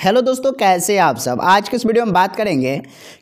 hello दोस्तों कैसे आप सब आज के इस वीडियो में बात करेंगे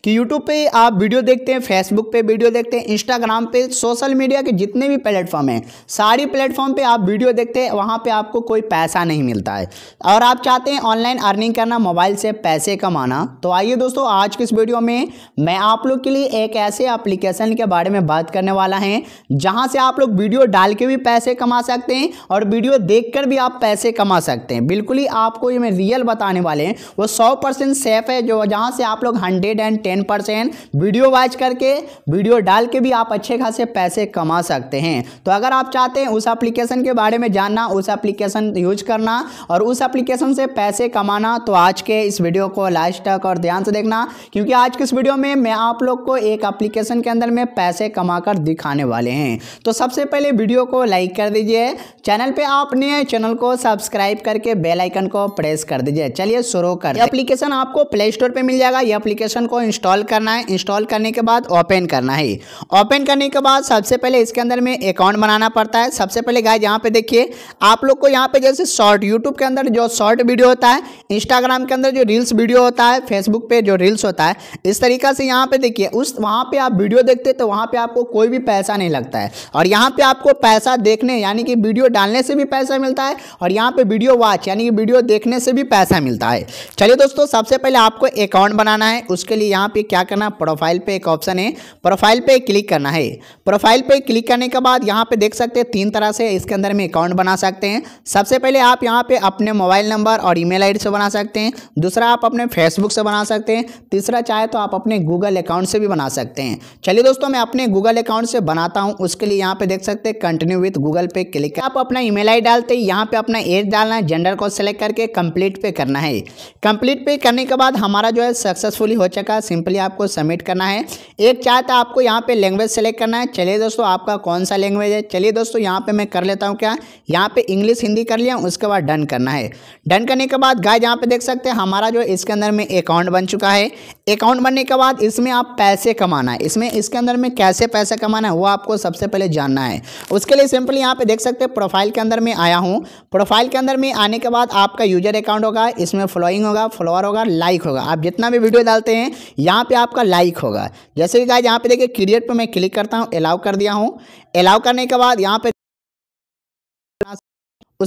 कि यूट्यूब पे आप वीडियो देखते हैं फेसबुक पे वीडियो देखते हैं इंस्टाग्राम पे सोशल मीडिया के जितने भी प्लेटफॉर्म हैं सारी प्लेटफॉर्म पे आप वीडियो देखते हैं वहाँ पे आपको कोई पैसा नहीं मिलता है और आप चाहते हैं ऑनलाइन अर्निंग करना मोबाइल से पैसे कमाना तो आइए दोस्तों आज के इस वीडियो में मैं आप लोग के लिए एक ऐसे अप्लीकेशन के बारे में बात करने वाला है जहाँ से आप लोग वीडियो डाल के भी पैसे कमा सकते हैं और वीडियो देख भी आप पैसे कमा सकते हैं बिल्कुल ही आपको ये मैं रियल बताने वाली वाले वो सौ परसेंट सेफ है जो जहाँ से आप लोग hundred and ten percent video watch करके वीडियो डाल के भी आप अच्छे खासे पैसे कमा सकते हैं तो अगर आप चाहते हैं उस एप्लीकेशन के बारे में जानना उस एप्लीकेशन यूज करना और उस एप्लीकेशन से पैसे कमाना तो आज के इस वीडियो को लास्ट तक और ध्यान से देखना क्योंकि आज के इस वीडियो में मैं आप लोग को एक एप्लीकेशन के अंदर में पैसे कमाकर दिखाने वाले हैं तो सबसे पहले वीडियो को लाइक कर दीजिए चैनल पे आप नए चैनल को सब्सक्राइब करके बेल आइकन को प्रेस कर दीजिए चलिए शुरू कर ये एप्लीकेशन आपको प्ले स्टोर पर मिल जाएगा यह एप्लीकेशन को इंस्टॉल करना है इंस्टॉल करने के बाद ओपन करना है ओपन करने के बाद सबसे पहले इसके अंदर में अकाउंट बनाना पड़ता है सबसे पहले गाय यहाँ पे देखिए आप लोग को यहाँ पे जैसे शॉर्ट यूट्यूब के अंदर जो शॉर्ट वीडियो होता है इंस्टाग्राम के अंदर जो रील्स वीडियो होता है फेसबुक पे जो रील्स होता है इस तरीका से यहाँ पे देखिए उस वहाँ पे आप वीडियो देखते तो वहाँ पे आपको कोई भी पैसा नहीं लगता है और यहाँ पे आपको पैसा देखने यानी कि वीडियो डालने से भी पैसा मिलता है और यहाँ पे वीडियो वॉच यानी कि वीडियो देखने से भी पैसा मिलता है है चलिए दोस्तों सबसे पहले आपको अकाउंट बनाना है उसके लिए यहाँ पे क्या करना प्रोफाइल पे एक ऑप्शन है प्रोफाइल पे क्लिक करना है प्रोफाइल पे क्लिक करने के बाद यहाँ पे देख सकते हैं तीन तरह से इसके अंदर में अकाउंट बना सकते हैं सबसे पहले आप यहाँ पे अपने मोबाइल नंबर और ईमेल आईडी से बना सकते हैं दूसरा आप अपने फेसबुक से बना सकते हैं तीसरा चाहे तो आप अपने गूगल अकाउंट से भी बना सकते हैं चलिए दोस्तों मैं अपने गूगल अकाउंट से बनाता हूँ उसके लिए यहाँ पे देख सकते हैं कंटिन्यू विथ गूगल पे क्लिक आप अपना ई मेल डालते हैं यहाँ पे अपना एज डालना है जेंडर को सेलेक्ट करके कंप्लीट पे करना है पे कंप्लीट पे करने के बाद हमारा जो है सक्सेसफुली हो चुका है सिंपली आपको सबमिट करना है एक चाहे तो आपको यहाँ पे लैंग्वेज सेलेक्ट करना है चलिए दोस्तों आपका कौन सा लैंग्वेज है चलिए दोस्तों यहाँ पे मैं कर लेता हूँ क्या यहाँ पे इंग्लिश हिंदी कर लिया उसके बाद डन करना है डन करने के बाद गाय जहाँ पे देख सकते हैं हमारा जो इसके अंदर में अकाउंट बन चुका है अकाउंट बनने के बाद इसमें आप पैसे कमाना है इसमें इसके अंदर में कैसे पैसे कमाना है वो आपको सबसे पहले जानना है उसके लिए सिंपली यहाँ पे देख सकते हैं प्रोफाइल के अंदर में आया हूँ प्रोफाइल के अंदर में आने के बाद आपका यूजर अकाउंट होगा इसमें फॉलोइंग होगा फॉलोअर होगा लाइक होगा आप जितना भी वीडियो डालते हैं यहाँ पे आपका लाइक होगा जैसे कि गाय यहाँ पे देखिए क्रिएट पे मैं क्लिक करता हूँ अलाउ कर दिया हूँ अलाउ करने के बाद यहाँ पे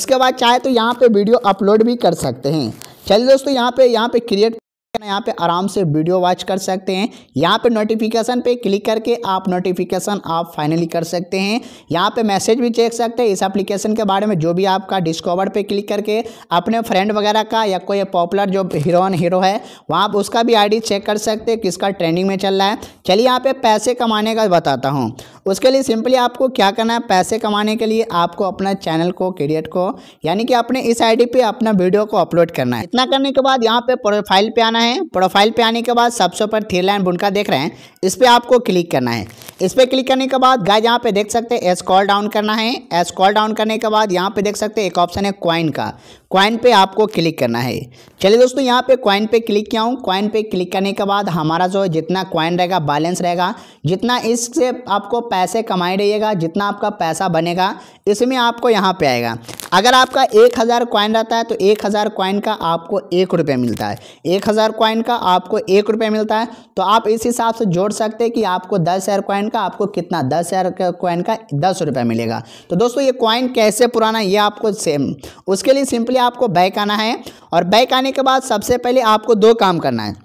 उसके बाद चाहे तो यहाँ पे वीडियो अपलोड भी कर सकते हैं चलिए दोस्तों यहाँ पे यहाँ पे क्रिएट यहाँ पे आराम से वीडियो वॉच कर सकते हैं यहाँ पे नोटिफिकेशन पे क्लिक करके आप नोटिफिकेशन आप फाइनली कर सकते हैं यहाँ पे मैसेज भी चेक सकते हैं इस एप्लीकेशन के बारे में जो भी आपका डिस्कवर पे क्लिक करके अपने फ्रेंड वगैरह का या कोई पॉपुलर जो हीरोन हीरो है वहाँ आप उसका भी आई चेक कर सकते हैं किसका ट्रेंडिंग में चल रहा है चलिए यहाँ पे पैसे कमाने का बताता हूँ उसके लिए सिंपली आपको क्या करना है पैसे कमाने के लिए आपको अपना चैनल को क्रिएट को यानी कि अपने इस आईडी पे अपना वीडियो को अपलोड करना है इतना करने के बाद यहाँ पे प्रोफाइल पे आना है प्रोफाइल पे आने के बाद सबसे ऊपर थ्री लाइन बुनका देख रहे हैं इस पर आपको क्लिक करना है इस पर क्लिक करने के बाद गाय यहाँ पे देख सकते हैं एस्कॉल डाउन करना है कॉल डाउन करने के बाद यहाँ पे देख सकते हैं एक ऑप्शन है क्वाइन का क्वाइन पे आपको क्लिक करना है चलिए दोस्तों यहाँ पे कॉइन पे क्लिक किया हूँ कॉइन पे क्लिक करने के बाद हमारा जो है जितना कॉइन रहेगा बैलेंस रहेगा जितना इससे आपको पैसे कमाए रहिएगा जितना आपका पैसा बनेगा इसमें आपको यहाँ पे आएगा अगर आपका एक हज़ार कॉइन रहता है तो एक हज़ार कॉइन का आपको एक रुपये मिलता है एक हज़ार कॉइन का आपको एक रुपये मिलता है तो आप इस हिसाब से जोड़ सकते हैं कि आपको दस हज़ार कॉइन का आपको कितना दस हज़ार क्वाइन का दस रुपये मिलेगा तो दोस्तों ये क्वाइन कैसे पुराना ये आपको सेम उसके लिए सिंपली आपको बैक आना है और बैक आने के बाद सबसे पहले आपको दो काम करना है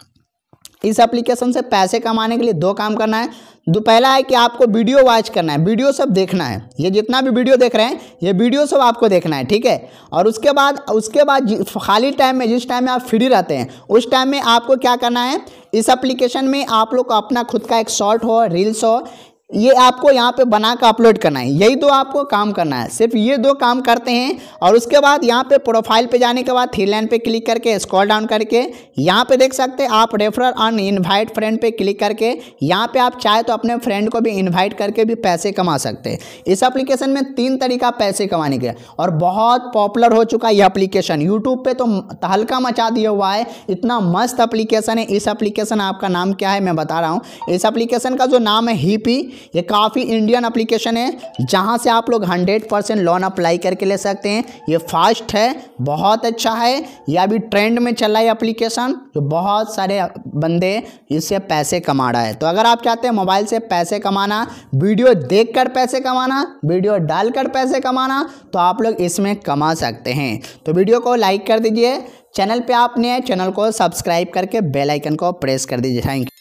इस एप्लीकेशन से पैसे कमाने के लिए दो काम करना है दो पहला है कि आपको वीडियो वॉच करना है वीडियो सब देखना है ये जितना भी वीडियो देख रहे हैं ये वीडियो सब आपको देखना है ठीक है और उसके बाद उसके बाद खाली टाइम में जिस टाइम में आप फ्री रहते हैं उस टाइम में आपको क्या करना है इस एप्लीकेशन में आप लोग अपना खुद का एक शॉर्ट हो रील्स हो ये आपको यहाँ पे बना कर अपलोड करना है यही दो आपको काम करना है सिर्फ ये दो काम करते हैं और उसके बाद यहाँ पे प्रोफाइल पे जाने के बाद थ्री लाइन पे क्लिक करके स्क्रॉल डाउन करके यहाँ पे देख सकते हैं आप रेफरल अन इनवाइट फ्रेंड पे क्लिक करके यहाँ पे आप चाहे तो अपने फ्रेंड को भी इन्वाइट करके भी पैसे कमा सकते हैं इस अप्लीकेशन में तीन तरीका पैसे कमाने के और बहुत पॉपुलर हो चुका है ये अप्लीकेशन यूट्यूब पर तो हल्का मचा दिया हुआ है इतना मस्त अप्लीकेशन है इस अप्लीकेशन आपका नाम क्या है मैं बता रहा हूँ इस अप्लीकेशन का जो नाम है हीपी ये काफ़ी इंडियन अप्लीकेशन है जहाँ से आप लोग हंड्रेड परसेंट लोन अप्लाई करके ले सकते हैं ये फास्ट है बहुत अच्छा है यह अभी ट्रेंड में चला है अप्लीकेशन जो बहुत सारे बंदे इससे पैसे कमा रहा है तो अगर आप चाहते हैं मोबाइल से पैसे कमाना वीडियो देख पैसे कमाना वीडियो डाल पैसे कमाना तो आप लोग इसमें कमा सकते हैं तो वीडियो को लाइक कर दीजिए चैनल पे आप नए चैनल को सब्सक्राइब करके बेल आइकन को प्रेस कर दीजिए थैंक यू